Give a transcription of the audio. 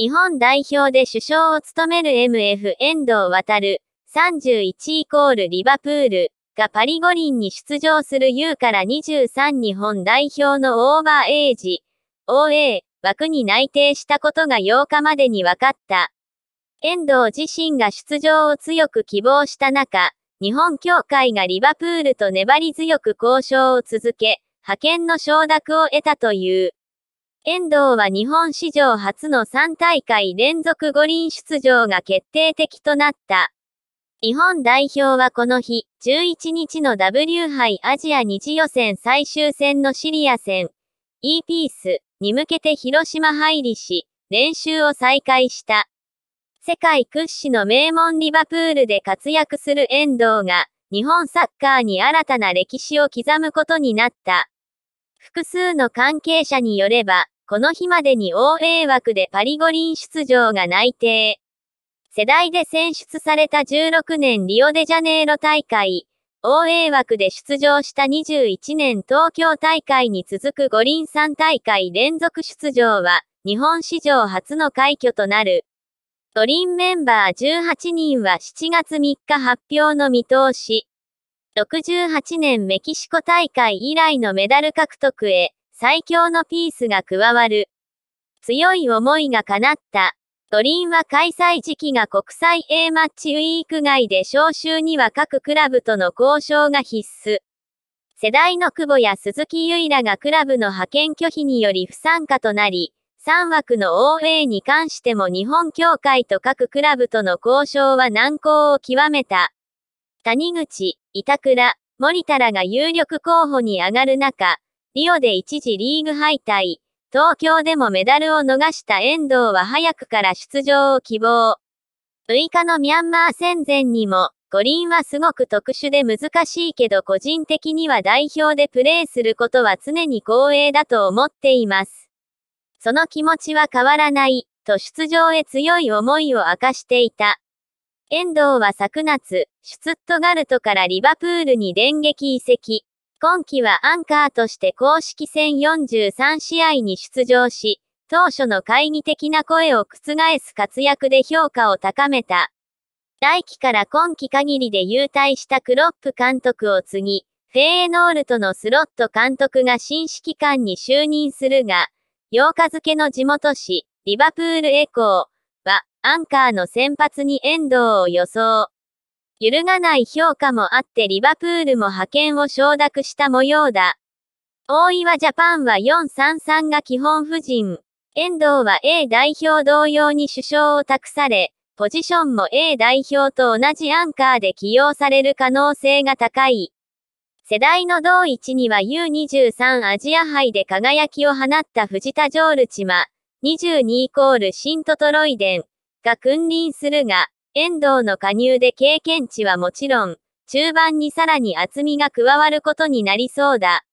日本代表で首相を務める MF 遠藤渡る31イコールリバプールがパリ五輪に出場する U から23日本代表のオーバーエイジ OA 枠に内定したことが8日までに分かった。遠藤自身が出場を強く希望した中、日本協会がリバプールと粘り強く交渉を続け、派遣の承諾を得たという。遠藤は日本史上初の3大会連続五輪出場が決定的となった。日本代表はこの日、11日の W 杯アジア2次予選最終戦のシリア戦、E ピースに向けて広島入りし、練習を再開した。世界屈指の名門リバプールで活躍する遠藤が、日本サッカーに新たな歴史を刻むことになった。複数の関係者によれば、この日までに OA 枠でパリ五輪出場が内定。世代で選出された16年リオデジャネイロ大会、OA 枠で出場した21年東京大会に続く五輪3大会連続出場は、日本史上初の快挙となる。五輪メンバー18人は7月3日発表の見通し。68年メキシコ大会以来のメダル獲得へ、最強のピースが加わる。強い思いが叶った。五輪は開催時期が国際 A マッチウィーク外で招集には各クラブとの交渉が必須。世代の久保や鈴木優衣らがクラブの派遣拒否により不参加となり、3枠の OA に関しても日本協会と各クラブとの交渉は難航を極めた。谷口、板倉、森田らが有力候補に上がる中、リオで一時リーグ敗退、東京でもメダルを逃した遠藤は早くから出場を希望。6日のミャンマー戦前にも、五輪はすごく特殊で難しいけど個人的には代表でプレーすることは常に光栄だと思っています。その気持ちは変わらない、と出場へ強い思いを明かしていた。遠藤は昨夏、シュツットガルトからリバプールに電撃移籍。今季はアンカーとして公式戦43試合に出場し、当初の懐疑的な声を覆す活躍で評価を高めた。来季から今季限りで優退したクロップ監督を継ぎ、フェーノールとのスロット監督が新指揮官に就任するが、8日付の地元紙、リバプールエコー、アンカーの先発に遠藤を予想。揺るがない評価もあってリバプールも派遣を承諾した模様だ。大岩ジャパンは433が基本布陣。遠藤は A 代表同様に首相を託され、ポジションも A 代表と同じアンカーで起用される可能性が高い。世代の同一には U23 アジア杯で輝きを放った藤田ジョールチマ、22イコールシントトロイデン。が君臨するが、遠藤の加入で経験値はもちろん、中盤にさらに厚みが加わることになりそうだ。